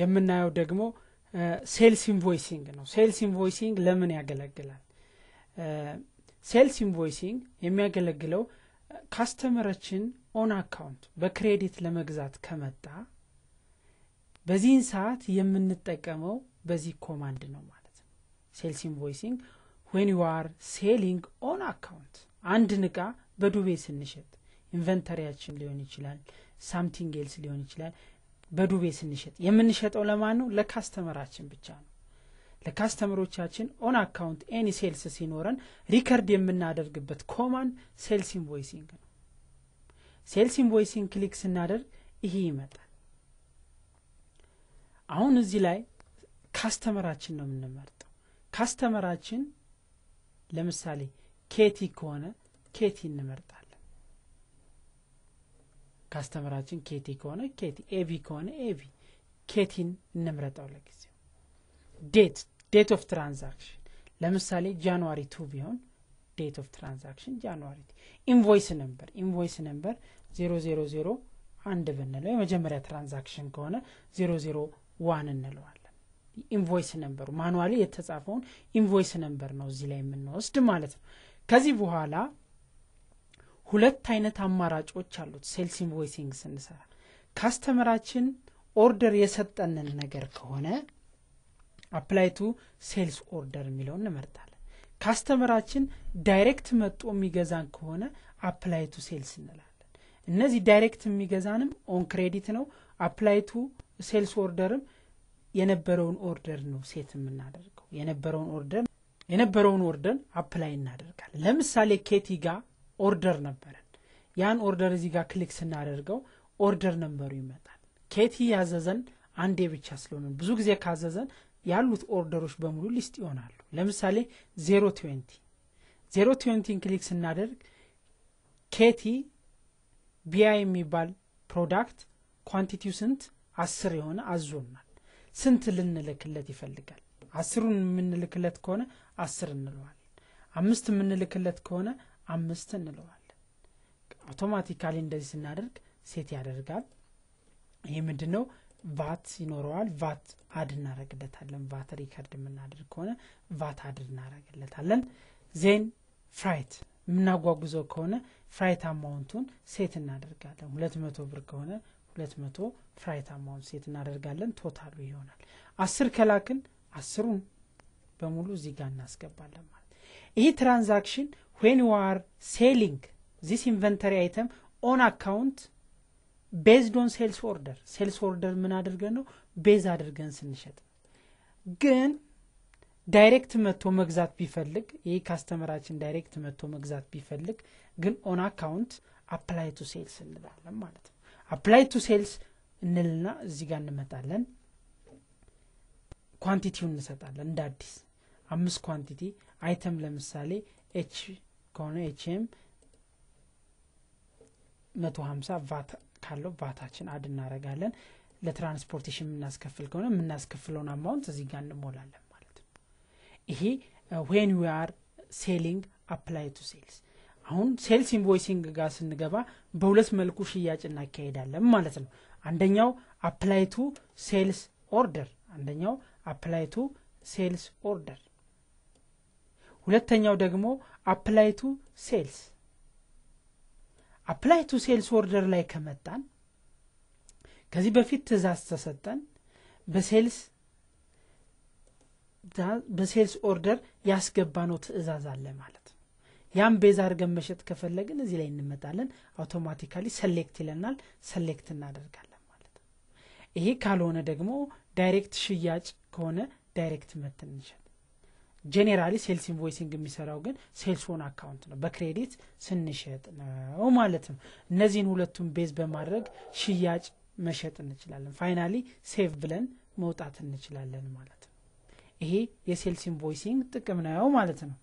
የምናየው ደግሞ ሴልስ ኢንቮይሲንግ ነው። ሴልስ ኢንቮይሲንግ ለምን ያገለግላል? ሴልስ ኢንቮይሲንግ የሚያገለግለው ካስተመረችን ኦን አካውንት በክሬዲት ለመግዛት ከመጣ በዚህን ሰዓት የምንጠቀመው በዚህ ኮማንድ ነው ማለት ነው። ሴልስ ኢንቮይሲንግ ዌን ዩ አር ሴሊንግ ኦን አካውንት አንድን እቃ በዱቤ ስንሸጥ ኢንቨንተሪያችን ሊሆን ይችላል፣ ሳምቲንግ ኤልስ ሊሆን ይችላል በዱቤ ስንሸጥ የምንሸጠው ለማን ነው? ለካስተመራችን ብቻ ነው። ለካስተመሮቻችን ኦን አካውንት ኤኒ ሴልስ ሲኖረን ሪከርድ የምናደርግበት ኮማንድ ሴልስ ኢንቮይሲንግ ነው። ሴልስ ኢንቮይሲንግ ክሊክ ስናደርግ ይሄ ይመጣል። አሁን እዚህ ላይ ካስተመራችን ነው የምንመርጠው። ካስተመራችን ለምሳሌ ኬቲ ከሆነ ኬቲ እንመርጣል። ካስተመራችን ኬቲ ከሆነ ኬቲ፣ ኤቪ ከሆነ ኤቪ፣ ኬቲን እንምረጠው ለጊዜው። ዴት ዴት ኦፍ ትራንዛክሽን ለምሳሌ ጃንዋሪ ቱ ቢሆን ዴት ኦፍ ትራንዛክሽን ጃንዋሪ ኢንቮይስ ነምበር ኢንቮይስ ነምበር ዜሮ ዜሮ ዜሮ አንድ ብንለው የመጀመሪያ ትራንዛክሽን ከሆነ ዜሮ ዜሮ ዋን እንለዋለን። ኢንቮይስ ነምበሩ ማኑዋሊ የተጻፈውን ኢንቮይስ ነምበር ነው እዚህ ላይ የምንወስድ ማለት ነው። ከዚህ በኋላ ሁለት አይነት አማራጮች አሉት። ሴልስ ኢንቮይሲንግ ስንሰራ ካስተመራችን ኦርደር የሰጠንን ነገር ከሆነ አፕላይ ቱ ሴልስ ኦርደር የሚለውን እንመርጣለን። ካስተመራችን ዳይሬክት መጦ የሚገዛን ከሆነ አፕላይ ቱ ሴልስ እንላለን። እነዚህ ዳይሬክት የሚገዛንም ኦን ክሬዲት ነው። አፕላይ ቱ ሴልስ ኦርደርም የነበረውን ኦርደር ነው ሴት የምናደርገው የነበረውን ኦርደር የነበረውን ኦርደር አፕላይ እናደርጋለን። ለምሳሌ ኬቲ ጋር ኦርደር ነበረን። ያን ኦርደር እዚህ ጋር ክሊክ ስናደርገው ኦርደር ነበሩ ይመጣል። ኬቲ ያዘዘን አንዴ ብቻ ስለሆነ ብዙ ጊዜ ካዘዘን ያሉት ኦርደሮች በሙሉ ሊስት ይሆናሉ። ለምሳሌ ዜሮ ትዌንቲ ዜሮ ክሊክ ስናደርግ ኬቲ ቢያ የሚባል ፕሮዳክት ኳንቲቲው ስንት አስር የሆነ አዞናል። ስንት ልንልክለት ይፈልጋል? አስሩን የምንልክለት ከሆነ አስር እንለዋለን። አምስት የምንልክለት ከሆነ አምስት እንለዋለን። አውቶማቲካሊ እንደዚህ ስናደርግ ሴት ያደርጋል። ይህ ምንድን ነው? ቫት ይኖረዋል። ቫት አድ እናደረግለታለን። ቫት ሪከርድ የምናደርግ ከሆነ ቫት አድ እናደረግለታለን። ዜን ፍራይት የምናጓጉዘው ከሆነ ፍራይት አማውንቱን ሴት እናደርጋለን። ሁለት መቶ ብር ከሆነ ሁለት መቶ ፍራይት አማውንት ሴት እናደርጋለን። ቶታሉ ይሆናል። አስር ከላክን አስሩን በሙሉ እዚህ ጋር እናስገባለን ማለት ይህ ትራንዛክሽን ዌን you are selling this inventory item on account based on ሴልስ ኦርደር sales order ምን አድርገን ነው ቤዝ አድርገን ስንሸጥ ግን ዳይሬክት መጥቶ መግዛት ቢፈልግ ይህ ካስተመራችን ዳይሬክት መጥቶ መግዛት ቢፈልግ ግን ኦን አካውንት አፕላይ ቱ ሴልስ እንላለን ማለት ነው አፕላይ ቱ ሴልስ እንልና እዚህ ጋር እንመጣለን ኳንቲቲውን እንሰጣለን እንደ አዲስ አምስት ኳንቲቲ አይተም ለምሳሌ ኤች ከሆነ ኤችኤም መቶ ሀምሳ ቫት ካለው ቫታችን አድ እናደረጋለን ለትራንስፖርቴሽን የምናስከፍል ከሆነ የምናስከፍለውን አማውንት እዚህ ጋር እንሞላለን ማለት ነው ይሄ ዌን ዊ አር ሴሊንግ አፕላይ ቱ ሴልስ አሁን ሴልስ ኢንቮይሲንግ ጋር ስንገባ በሁለት መልኩ ሽያጭ እናካሄዳለን ማለት ነው አንደኛው አፕላይ ቱ ሴልስ ኦርደር አንደኛው አፕላይ ቱ ሴልስ ኦርደር ሁለተኛው ደግሞ አፕላይ ቱ ሴልስ አፕላይ ቱ ሴልስ ኦርደር ላይ ከመጣን ከዚህ በፊት ትእዛዝ ተሰጠን በሴልስ በሴልስ ኦርደር ያስገባ ነው ትእዛዝ አለ ማለት ነው ያም ቤዛ አድርገን መሸጥ ከፈለግን እዚህ ላይ እንመጣለን አውቶማቲካሊ ሰሌክት ይለናል ሰሌክት እናደርጋለን ማለት ነው ይሄ ካልሆነ ደግሞ ዳይሬክት ሽያጭ ከሆነ ዳይሬክት መተን ጄኔራሊ ሴልስ ኢንቮይሲንግ የሚሰራው ግን ሴልስ አካውንት ነው፣ በክሬዲት ስንሸጥ ነው ማለት ነው። እነዚህን ሁለቱን ቤዝ በማድረግ ሽያጭ መሸጥ እንችላለን። ፋይናሊ ሴቭ ብለን መውጣት እንችላለን ማለት ነው። ይሄ የሴልስ ኢንቮይሲንግ ጥቅም ነው ማለት ነው።